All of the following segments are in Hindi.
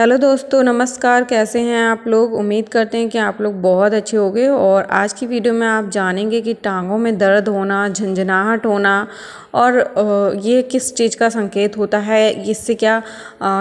हेलो दोस्तों नमस्कार कैसे हैं आप लोग उम्मीद करते हैं कि आप लोग बहुत अच्छे होंगे और आज की वीडियो में आप जानेंगे कि टांगों में दर्द होना झंझनाहट होना और ये किस चीज़ का संकेत होता है इससे क्या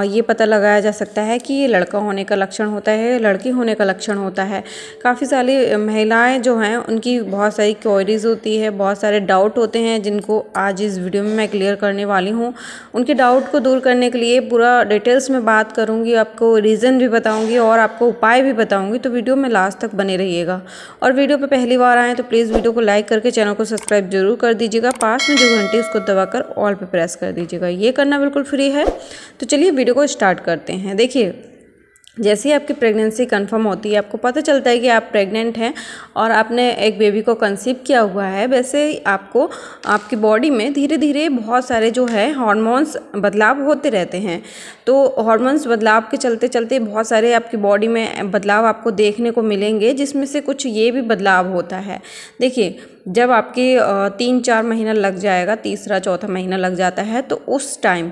ये पता लगाया जा सकता है कि ये लड़का होने का लक्षण होता है लड़की होने का लक्षण होता है काफ़ी सारी महिलाएँ जो हैं उनकी बहुत सारी क्वेरीज होती है बहुत सारे डाउट होते हैं जिनको आज इस वीडियो में मैं क्लियर करने वाली हूँ उनके डाउट को दूर करने के लिए पूरा डिटेल्स में बात करूँगी आपको रीज़न भी बताऊंगी और आपको उपाय भी बताऊँगी तो वीडियो में लास्ट तक बने रहिएगा और वीडियो पर पहली बार आएँ तो प्लीज़ वीडियो को लाइक करके चैनल को सब्सक्राइब जरूर कर दीजिएगा पास में जो घंटी उसको दबाकर ऑल पर प्रेस कर दीजिएगा ये करना बिल्कुल फ्री है तो चलिए वीडियो को स्टार्ट करते हैं देखिए जैसे ही आपकी प्रेगनेंसी कंफर्म होती है आपको पता चलता है कि आप प्रेग्नेंट हैं और आपने एक बेबी को कंसीव किया हुआ है वैसे आपको आपकी बॉडी में धीरे धीरे बहुत सारे जो है हार्मोन्स बदलाव होते रहते हैं तो हार्मोन्स बदलाव के चलते चलते बहुत सारे आपकी बॉडी में बदलाव आपको देखने को मिलेंगे जिसमें से कुछ ये भी बदलाव होता है देखिए जब आपकी तीन चार महीना लग जाएगा तीसरा चौथा महीना लग जाता है तो उस टाइम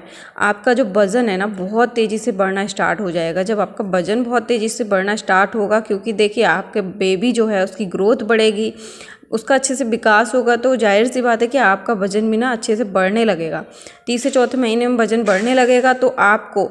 आपका जो वज़न है ना बहुत तेज़ी से बढ़ना स्टार्ट हो जाएगा जब आपका वज़न बहुत तेज़ी से बढ़ना स्टार्ट होगा क्योंकि देखिए आपके बेबी जो है उसकी ग्रोथ बढ़ेगी उसका अच्छे से विकास होगा तो जाहिर सी बात है कि आपका वज़न भी ना अच्छे से बढ़ने लगेगा तीसरे चौथे महीने में वज़न बढ़ने लगेगा तो आपको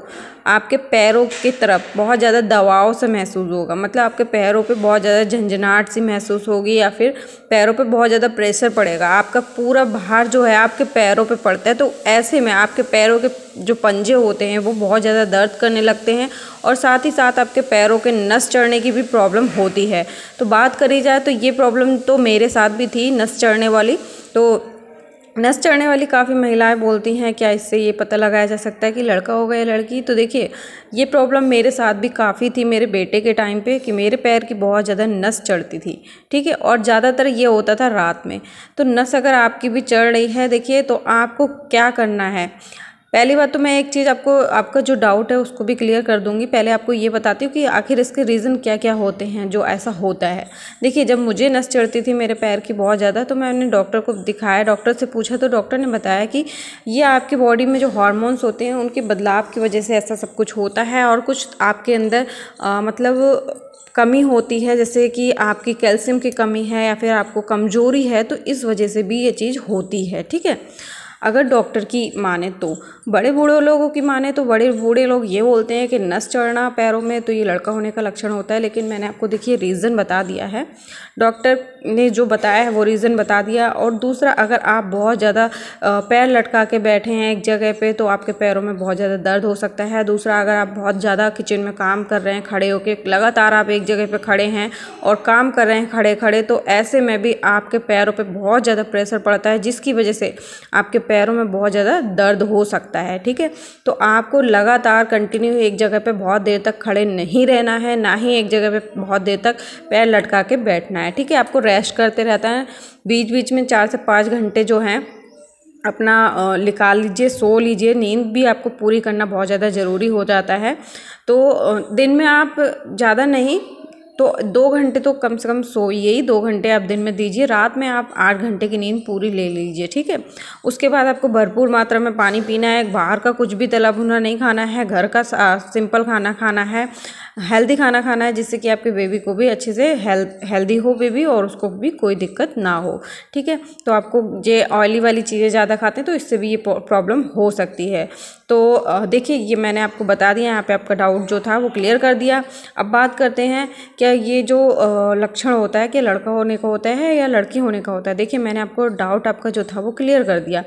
आपके पैरों की तरफ बहुत ज़्यादा दबाव से महसूस होगा मतलब आपके पैरों पे बहुत ज़्यादा झंझनाहट सी महसूस होगी या फिर पैरों पे बहुत ज़्यादा प्रेशर पड़ेगा आपका पूरा भार जो है आपके पैरों पे पड़ता है तो ऐसे में आपके पैरों के जो पंजे होते हैं वो बहुत ज़्यादा दर्द करने लगते हैं और साथ ही साथ आपके पैरों के नस चढ़ने की भी प्रॉब्लम होती है तो बात करी जाए तो ये प्रॉब्लम तो मेरे साथ भी थी नस चढ़ने वाली तो नस चढ़ने वाली काफ़ी महिलाएं बोलती हैं क्या इससे ये पता लगाया जा सकता है कि लड़का होगा या लड़की तो देखिए ये प्रॉब्लम मेरे साथ भी काफ़ी थी मेरे बेटे के टाइम पे कि मेरे पैर की बहुत ज़्यादा नस चढ़ती थी ठीक है और ज़्यादातर ये होता था रात में तो नस अगर आपकी भी चढ़ रही है देखिए तो आपको क्या करना है पहली बात तो मैं एक चीज़ आपको आपका जो डाउट है उसको भी क्लियर कर दूंगी पहले आपको ये बताती हूँ कि आखिर इसके रीज़न क्या क्या होते हैं जो ऐसा होता है देखिए जब मुझे नस चढ़ती थी मेरे पैर की बहुत ज़्यादा तो मैंने डॉक्टर को दिखाया डॉक्टर से पूछा तो डॉक्टर ने बताया कि ये आपकी बॉडी में जो हॉर्मोन्स होते हैं उनके बदलाव की वजह से ऐसा सब कुछ होता है और कुछ आपके अंदर आ, मतलब कमी होती है जैसे कि आपकी कैल्शियम की कमी है या फिर आपको कमज़ोरी है तो इस वजह से भी ये चीज़ होती है ठीक है अगर डॉक्टर की माने तो बड़े बूढ़े लोगों की माने तो बड़े बूढ़े लोग ये बोलते हैं कि नस चढ़ना पैरों में तो ये लड़का होने का लक्षण होता है लेकिन मैंने आपको देखिए रीज़न बता दिया है डॉक्टर ने जो बताया है वो रीज़न बता दिया और दूसरा अगर आप बहुत ज़्यादा पैर लटका के बैठे हैं एक जगह पे तो आपके पैरों में बहुत ज़्यादा दर्द हो सकता है दूसरा अगर आप बहुत ज़्यादा किचन में काम कर रहे हैं खड़े होकर लगातार आप एक जगह पर खड़े हैं और काम कर रहे हैं खड़े खड़े तो ऐसे में भी आपके पैरों पर बहुत ज़्यादा प्रेशर पड़ता है जिसकी वजह से आपके पैरों में बहुत ज़्यादा दर्द हो सकता है ठीक है तो आपको लगातार कंटिन्यू एक जगह पे बहुत देर तक खड़े नहीं रहना है ना ही एक जगह पे बहुत देर तक पैर लटका के बैठना है ठीक है आपको रेस्ट करते रहता है बीच बीच में चार से पाँच घंटे जो हैं अपना निकाल लीजिए सो लीजिए नींद भी आपको पूरी करना बहुत ज़्यादा ज़रूरी हो जाता है तो दिन में आप ज़्यादा नहीं तो दो घंटे तो कम से कम सोइए ही दो घंटे आप दिन में दीजिए रात में आप आठ घंटे की नींद पूरी ले लीजिए ठीक है उसके बाद आपको भरपूर मात्रा में पानी पीना है बाहर का कुछ भी तला भुना नहीं खाना है घर का सिंपल खाना खाना है हेल्दी खाना खाना है जिससे कि आपके बेबी को भी अच्छे से हेल्थ हेल्दी हो बेबी और उसको भी कोई दिक्कत ना हो ठीक है तो आपको जे ऑयली वाली चीज़ें ज़्यादा खाते हैं तो इससे भी ये प्रॉब्लम हो सकती है तो देखिए ये मैंने आपको बता दिया यहाँ पे आपका डाउट जो था वो क्लियर कर दिया अब बात करते हैं क्या ये जो लक्षण होता है कि लड़का होने का होता है या लड़की होने का होता है देखिए मैंने आपको डाउट आपका जो था वो क्लियर कर दिया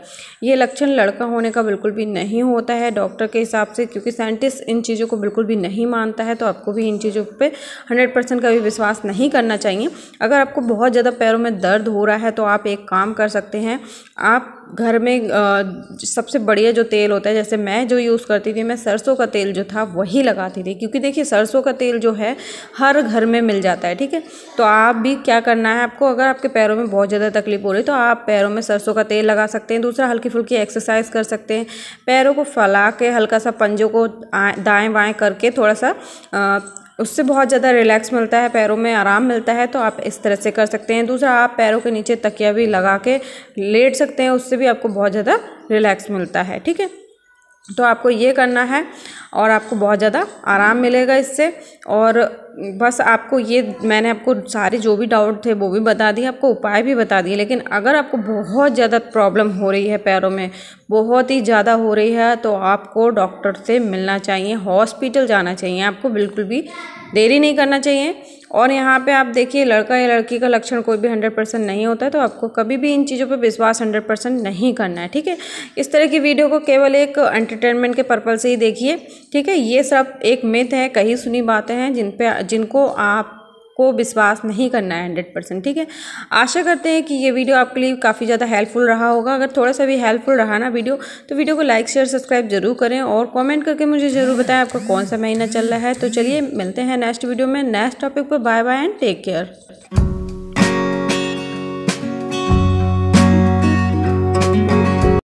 ये लक्षण लड़का होने का बिल्कुल भी नहीं होता है डॉक्टर के हिसाब से क्योंकि साइंटिस्ट इन चीज़ों को बिल्कुल भी नहीं मानता है तो आपको भी इन चीज़ों पर हंड्रेड परसेंट कभी विश्वास नहीं करना चाहिए अगर आपको बहुत ज़्यादा पैरों में दर्द हो रहा है तो आप एक काम कर सकते हैं आप घर में सबसे बढ़िया जो तेल होता है जैसे मैं मैं जो यूज़ करती थी मैं सरसों का तेल जो था वही लगाती थी क्योंकि देखिए सरसों का तेल जो है हर घर में मिल जाता है ठीक है तो आप भी क्या करना है आपको अगर आपके पैरों में बहुत ज़्यादा तकलीफ हो रही है तो आप पैरों में सरसों का तेल लगा सकते हैं दूसरा हल्की फुल्की एक्सरसाइज कर सकते हैं पैरों को फैला के हल्का सा पंजों को दाएँ बाएँ करके थोड़ा सा उससे बहुत ज़्यादा रिलैक्स मिलता है पैरों में आराम मिलता है तो आप इस तरह से कर सकते हैं दूसरा आप पैरों के नीचे तकिया भी लगा के लेट सकते हैं उससे भी आपको बहुत ज़्यादा रिलैक्स मिलता है ठीक है तो आपको ये करना है और आपको बहुत ज़्यादा आराम मिलेगा इससे और बस आपको ये मैंने आपको सारे जो भी डाउट थे वो भी बता दिए आपको उपाय भी बता दिए लेकिन अगर आपको बहुत ज़्यादा प्रॉब्लम हो रही है पैरों में बहुत ही ज़्यादा हो रही है तो आपको डॉक्टर से मिलना चाहिए हॉस्पिटल जाना चाहिए आपको बिल्कुल भी देरी नहीं करना चाहिए और यहाँ पे आप देखिए लड़का या लड़की का लक्षण कोई भी हंड्रेड परसेंट नहीं होता है तो आपको कभी भी इन चीज़ों पर विश्वास हंड्रेड परसेंट नहीं करना है ठीक है इस तरह की वीडियो को केवल एक एंटरटेनमेंट के पर्पज़ से ही देखिए ठीक है ये सब एक मिथ है कहीं सुनी बातें हैं जिन पे जिनको आप को विश्वास नहीं करना है हंड्रेड परसेंट ठीक है आशा करते हैं कि ये वीडियो आपके लिए काफ़ी ज़्यादा हेल्पफुल रहा होगा अगर थोड़ा सा भी हेल्पफुल रहा ना वीडियो तो वीडियो को लाइक शेयर सब्सक्राइब जरूर करें और कमेंट करके मुझे ज़रूर बताएं आपका कौन सा महीना चल रहा है तो चलिए मिलते हैं नेक्स्ट वीडियो में नेक्स्ट टॉपिक पर bye bye and take care